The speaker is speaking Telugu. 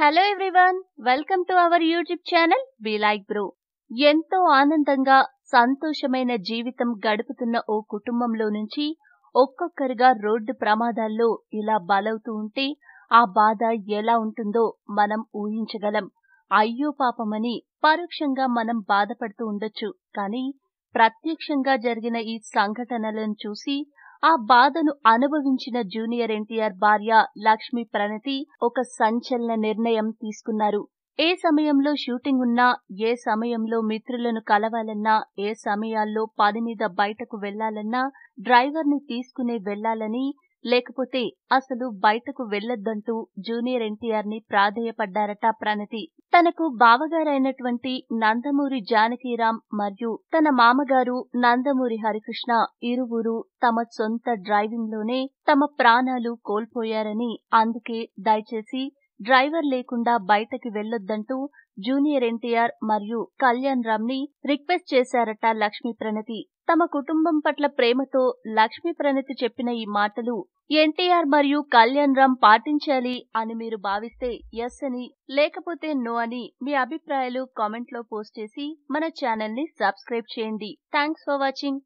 hello everyone welcome to our YouTube channel we like bro ఎంతో ఆనందంగా సంతోషమైన జీవితం గడుపుతున్న ఓ కుటుంబంలో నుంచి ఒక్కొక్కరుగా రోడ్డు ప్రమాదాల్లో ఇలా బలవుతూ ఉంటే ఆ బాధ ఎలా ఉంటుందో మనం ఊహించగలం అయ్యో పాపమని పరోక్షంగా మనం బాధపడుతూ ఉండొచ్చు కానీ ప్రత్యక్షంగా జరిగిన ఈ సంఘటనలను చూసి ఆ బాధను అనుభవించిన జూనియర్ ఎన్టీఆర్ భార్య లక్ష్మి ప్రణతి ఒక సంచలన నిర్ణయం తీసుకున్నారు ఏ సమయంలో షూటింగ్ ఉన్నా ఏ సమయంలో మిత్రులను కలవాలన్నా ఏ సమయాల్లో పని మీద బయటకు వెళ్లాలన్నా డ్రైవర్ని తీసుకునే వెళ్లాలని లేకపోతే అసలు బయటకు వెళ్లొద్దంటూ జూనియర్ ఎన్టీఆర్ ని ప్రాధేయపడ్డారట ప్రణతి తనకు బావగారైనటువంటి నందమూరి జానకీరాం మరియు తన మామగారు నందమూరి హరికృష్ణ ఇరువురు తమ సొంత డ్రైవింగ్లోనే తమ ప్రాణాలు కోల్పోయారని అందుకే దయచేసి డ్రైవర్ లేకుండా బయటకి వెళ్లొద్దంటూ జూనియర్ ఎన్టీఆర్ మరియు కళ్యాణ్ రామ్ ని రిక్వెస్ట్ చేశారట లక్ష్మీ ప్రణతి తమ కుటుంబం పట్ల ప్రేమతో లక్ష్మీ ప్రణతి చెప్పిన ఈ మాటలు ఎన్టీఆర్ మరియు కళ్యాణ్ రామ్ పాటించాలి అని మీరు భావిస్తే ఎస్ అని లేకపోతే నో అని మీ అభిప్రాయాలు కామెంట్ లో పోస్ట్ చేసి మన ఛానల్ ని సబ్స్క్రైబ్ చేయండి థ్యాంక్స్ ఫర్ వాచింగ్